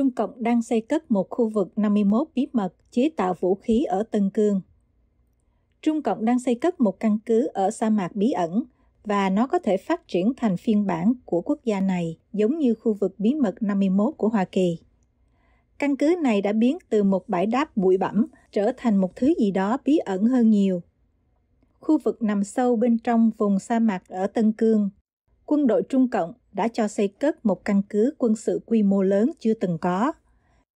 Trung Cộng đang xây cất một khu vực 51 bí mật chế tạo vũ khí ở Tân Cương. Trung Cộng đang xây cất một căn cứ ở sa mạc bí ẩn và nó có thể phát triển thành phiên bản của quốc gia này, giống như khu vực bí mật 51 của Hoa Kỳ. Căn cứ này đã biến từ một bãi đáp bụi bẩm trở thành một thứ gì đó bí ẩn hơn nhiều. Khu vực nằm sâu bên trong vùng sa mạc ở Tân Cương quân đội Trung Cộng đã cho xây cất một căn cứ quân sự quy mô lớn chưa từng có.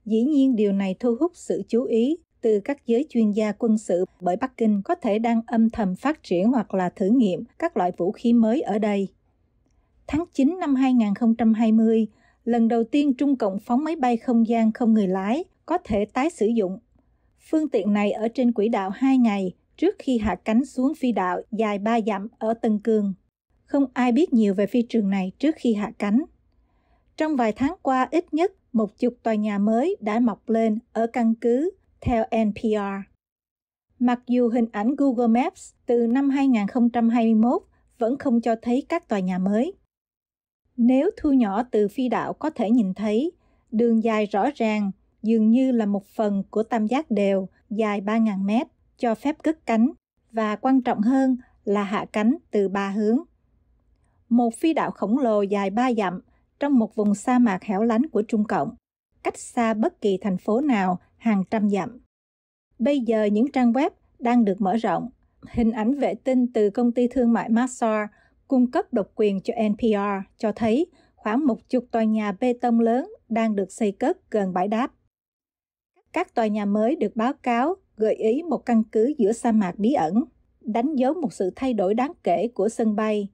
Dĩ nhiên điều này thu hút sự chú ý từ các giới chuyên gia quân sự bởi Bắc Kinh có thể đang âm thầm phát triển hoặc là thử nghiệm các loại vũ khí mới ở đây. Tháng 9 năm 2020, lần đầu tiên Trung Cộng phóng máy bay không gian không người lái có thể tái sử dụng. Phương tiện này ở trên quỹ đạo 2 ngày trước khi hạ cánh xuống phi đạo dài 3 dặm ở Tân Cương không ai biết nhiều về phi trường này trước khi hạ cánh. Trong vài tháng qua, ít nhất một chục tòa nhà mới đã mọc lên ở căn cứ, theo NPR. Mặc dù hình ảnh Google Maps từ năm 2021 vẫn không cho thấy các tòa nhà mới. Nếu thu nhỏ từ phi đạo có thể nhìn thấy, đường dài rõ ràng dường như là một phần của tam giác đều dài 3.000 mét cho phép cất cánh và quan trọng hơn là hạ cánh từ ba hướng một phi đạo khổng lồ dài 3 dặm trong một vùng sa mạc hẻo lánh của Trung Cộng, cách xa bất kỳ thành phố nào hàng trăm dặm. Bây giờ những trang web đang được mở rộng. Hình ảnh vệ tinh từ công ty thương mại Maxar cung cấp độc quyền cho NPR cho thấy khoảng một chục tòa nhà bê tông lớn đang được xây cất gần bãi đáp. Các tòa nhà mới được báo cáo gợi ý một căn cứ giữa sa mạc bí ẩn, đánh dấu một sự thay đổi đáng kể của sân bay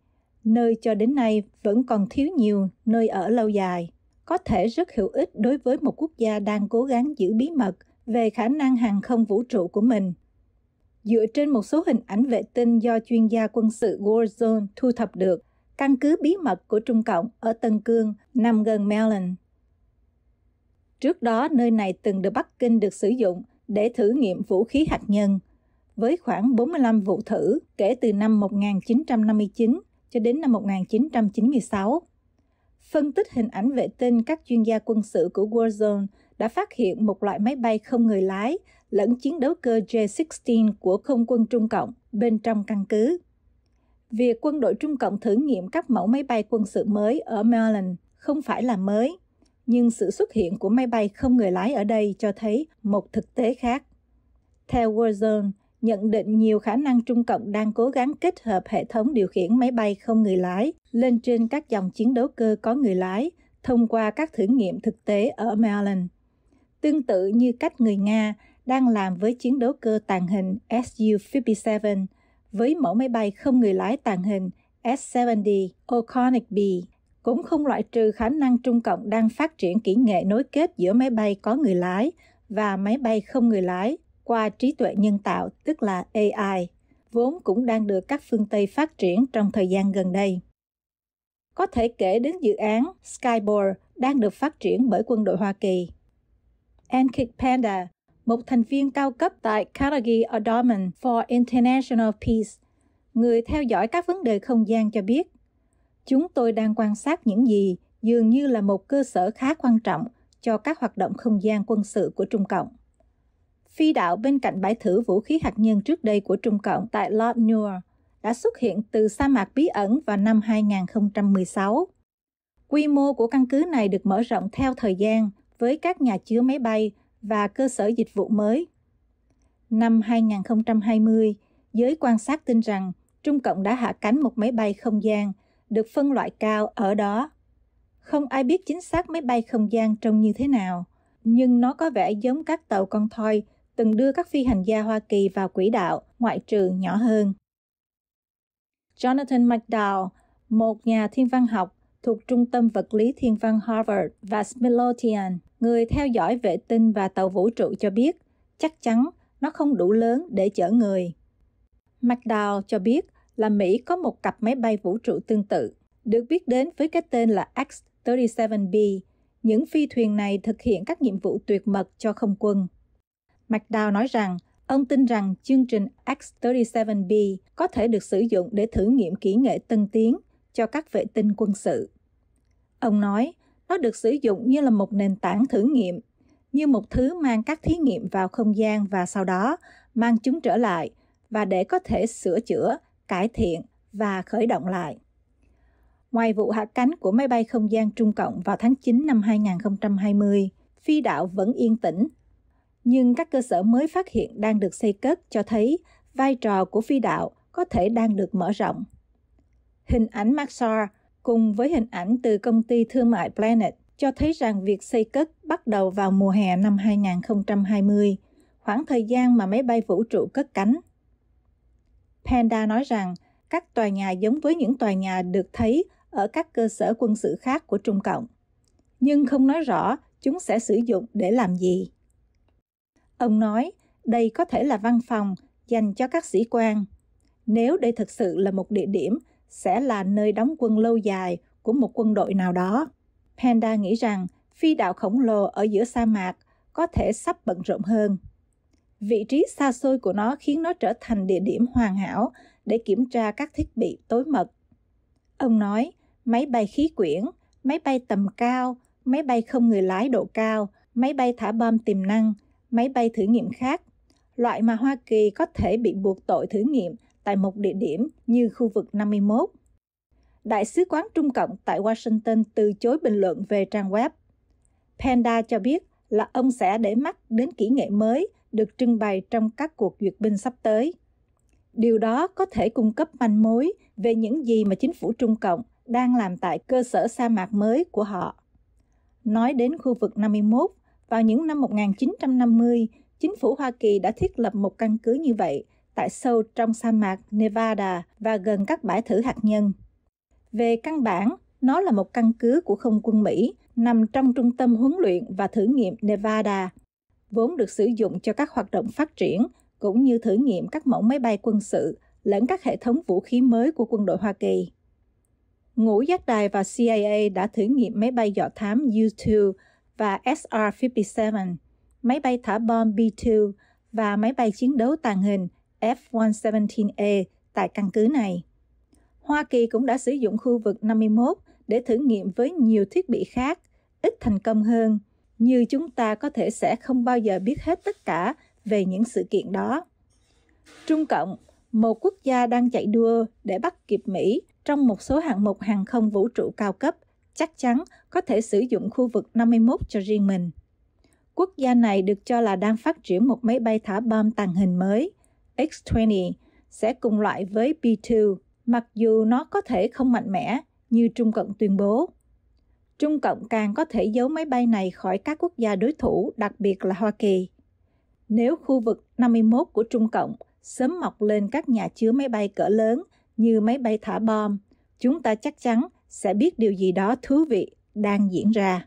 nơi cho đến nay vẫn còn thiếu nhiều nơi ở lâu dài có thể rất hữu ích đối với một quốc gia đang cố gắng giữ bí mật về khả năng hàng không vũ trụ của mình. Dựa trên một số hình ảnh vệ tinh do chuyên gia quân sự Warzone thu thập được, căn cứ bí mật của Trung Cộng ở Tân Cương nằm gần Melbourne. Trước đó, nơi này từng được Bắc Kinh được sử dụng để thử nghiệm vũ khí hạt nhân, với khoảng 45 vụ thử kể từ năm 1959 cho đến năm 1996. Phân tích hình ảnh vệ tinh, các chuyên gia quân sự của Warzone đã phát hiện một loại máy bay không người lái lẫn chiến đấu cơ J-16 của không quân Trung Cộng bên trong căn cứ. Việc quân đội Trung Cộng thử nghiệm các mẫu máy bay quân sự mới ở Maryland không phải là mới, nhưng sự xuất hiện của máy bay không người lái ở đây cho thấy một thực tế khác. Theo Warzone, nhận định nhiều khả năng Trung Cộng đang cố gắng kết hợp hệ thống điều khiển máy bay không người lái lên trên các dòng chiến đấu cơ có người lái thông qua các thử nghiệm thực tế ở Maryland. Tương tự như cách người Nga đang làm với chiến đấu cơ tàng hình Su-57 với mẫu máy bay không người lái tàng hình S-70 O'Connor B cũng không loại trừ khả năng Trung Cộng đang phát triển kỹ nghệ nối kết giữa máy bay có người lái và máy bay không người lái qua trí tuệ nhân tạo, tức là AI, vốn cũng đang được các phương Tây phát triển trong thời gian gần đây. Có thể kể đến dự án Skyboard đang được phát triển bởi quân đội Hoa Kỳ. Ankit Panda, một thành viên cao cấp tại Carnegie Endowment for International Peace, người theo dõi các vấn đề không gian cho biết, chúng tôi đang quan sát những gì dường như là một cơ sở khá quan trọng cho các hoạt động không gian quân sự của Trung Cộng phi đạo bên cạnh bãi thử vũ khí hạt nhân trước đây của Trung Cộng tại Lop Nur đã xuất hiện từ sa mạc bí ẩn vào năm 2016. Quy mô của căn cứ này được mở rộng theo thời gian với các nhà chứa máy bay và cơ sở dịch vụ mới. Năm 2020, giới quan sát tin rằng Trung Cộng đã hạ cánh một máy bay không gian được phân loại cao ở đó. Không ai biết chính xác máy bay không gian trông như thế nào, nhưng nó có vẻ giống các tàu con thoi từng đưa các phi hành gia Hoa Kỳ vào quỹ đạo, ngoại trừ nhỏ hơn. Jonathan McDowell, một nhà thiên văn học thuộc Trung tâm Vật lý Thiên văn Harvard và Smilotian, người theo dõi vệ tinh và tàu vũ trụ cho biết, chắc chắn nó không đủ lớn để chở người. McDowell cho biết là Mỹ có một cặp máy bay vũ trụ tương tự, được biết đến với cái tên là X-37B. Những phi thuyền này thực hiện các nhiệm vụ tuyệt mật cho không quân. McDowell nói rằng ông tin rằng chương trình X-37B có thể được sử dụng để thử nghiệm kỹ nghệ tân tiến cho các vệ tinh quân sự. Ông nói, nó được sử dụng như là một nền tảng thử nghiệm, như một thứ mang các thí nghiệm vào không gian và sau đó mang chúng trở lại và để có thể sửa chữa, cải thiện và khởi động lại. Ngoài vụ hạ cánh của máy bay không gian Trung Cộng vào tháng 9 năm 2020, phi đạo vẫn yên tĩnh nhưng các cơ sở mới phát hiện đang được xây cất cho thấy vai trò của phi đạo có thể đang được mở rộng. Hình ảnh Maxar cùng với hình ảnh từ công ty thương mại Planet cho thấy rằng việc xây cất bắt đầu vào mùa hè năm 2020, khoảng thời gian mà máy bay vũ trụ cất cánh. Panda nói rằng các tòa nhà giống với những tòa nhà được thấy ở các cơ sở quân sự khác của Trung Cộng, nhưng không nói rõ chúng sẽ sử dụng để làm gì. Ông nói, đây có thể là văn phòng dành cho các sĩ quan. Nếu đây thực sự là một địa điểm, sẽ là nơi đóng quân lâu dài của một quân đội nào đó. Panda nghĩ rằng phi đạo khổng lồ ở giữa sa mạc có thể sắp bận rộn hơn. Vị trí xa xôi của nó khiến nó trở thành địa điểm hoàn hảo để kiểm tra các thiết bị tối mật. Ông nói, máy bay khí quyển, máy bay tầm cao, máy bay không người lái độ cao, máy bay thả bom tiềm năng – máy bay thử nghiệm khác, loại mà Hoa Kỳ có thể bị buộc tội thử nghiệm tại một địa điểm như khu vực 51. Đại sứ quán Trung Cộng tại Washington từ chối bình luận về trang web. Panda cho biết là ông sẽ để mắt đến kỹ nghệ mới được trưng bày trong các cuộc duyệt binh sắp tới. Điều đó có thể cung cấp manh mối về những gì mà chính phủ Trung Cộng đang làm tại cơ sở sa mạc mới của họ. Nói đến khu vực 51, vào những năm 1950, chính phủ Hoa Kỳ đã thiết lập một căn cứ như vậy tại sâu trong sa mạc Nevada và gần các bãi thử hạt nhân. Về căn bản, nó là một căn cứ của không quân Mỹ nằm trong trung tâm huấn luyện và thử nghiệm Nevada, vốn được sử dụng cho các hoạt động phát triển cũng như thử nghiệm các mẫu máy bay quân sự lẫn các hệ thống vũ khí mới của quân đội Hoa Kỳ. Ngũ giác đài và CIA đã thử nghiệm máy bay dò thám U-2 và SR-57, máy bay thả bom B-2 và máy bay chiến đấu tàng hình F-117A tại căn cứ này. Hoa Kỳ cũng đã sử dụng khu vực 51 để thử nghiệm với nhiều thiết bị khác, ít thành công hơn, như chúng ta có thể sẽ không bao giờ biết hết tất cả về những sự kiện đó. Trung Cộng, một quốc gia đang chạy đua để bắt kịp Mỹ trong một số hạng mục hàng không vũ trụ cao cấp – chắc chắn có thể sử dụng khu vực 51 cho riêng mình. Quốc gia này được cho là đang phát triển một máy bay thả bom tàng hình mới, X-20, sẽ cùng loại với B-2, mặc dù nó có thể không mạnh mẽ như Trung Cộng tuyên bố. Trung Cộng càng có thể giấu máy bay này khỏi các quốc gia đối thủ, đặc biệt là Hoa Kỳ. Nếu khu vực 51 của Trung Cộng sớm mọc lên các nhà chứa máy bay cỡ lớn như máy bay thả bom, chúng ta chắc chắn sẽ biết điều gì đó thú vị đang diễn ra